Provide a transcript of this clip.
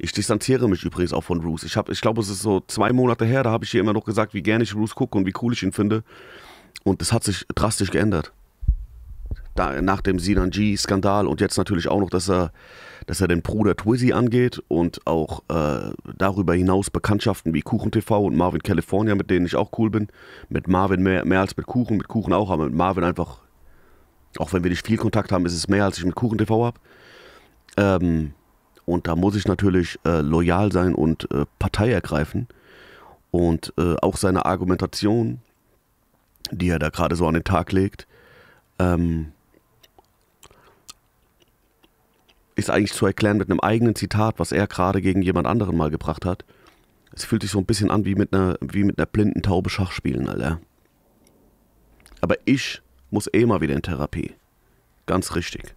Ich distanziere mich übrigens auch von Roos. Ich, ich glaube, es ist so zwei Monate her, da habe ich hier immer noch gesagt, wie gerne ich Roos gucke und wie cool ich ihn finde. Und das hat sich drastisch geändert. Da, nach dem Sinan G-Skandal und jetzt natürlich auch noch, dass er, dass er den Bruder Twizzy angeht und auch äh, darüber hinaus Bekanntschaften wie Kuchen TV und Marvin California, mit denen ich auch cool bin. Mit Marvin mehr, mehr als mit Kuchen, mit Kuchen auch, aber mit Marvin einfach, auch wenn wir nicht viel Kontakt haben, ist es mehr, als ich mit Kuchen TV habe. Ähm, und da muss ich natürlich äh, loyal sein und äh, Partei ergreifen. Und äh, auch seine Argumentation, die er da gerade so an den Tag legt, ähm, ist eigentlich zu erklären mit einem eigenen Zitat, was er gerade gegen jemand anderen mal gebracht hat. Es fühlt sich so ein bisschen an wie mit einer, wie mit einer blinden Taube Schach spielen, Alter. Aber ich muss eh mal wieder in Therapie. Ganz richtig.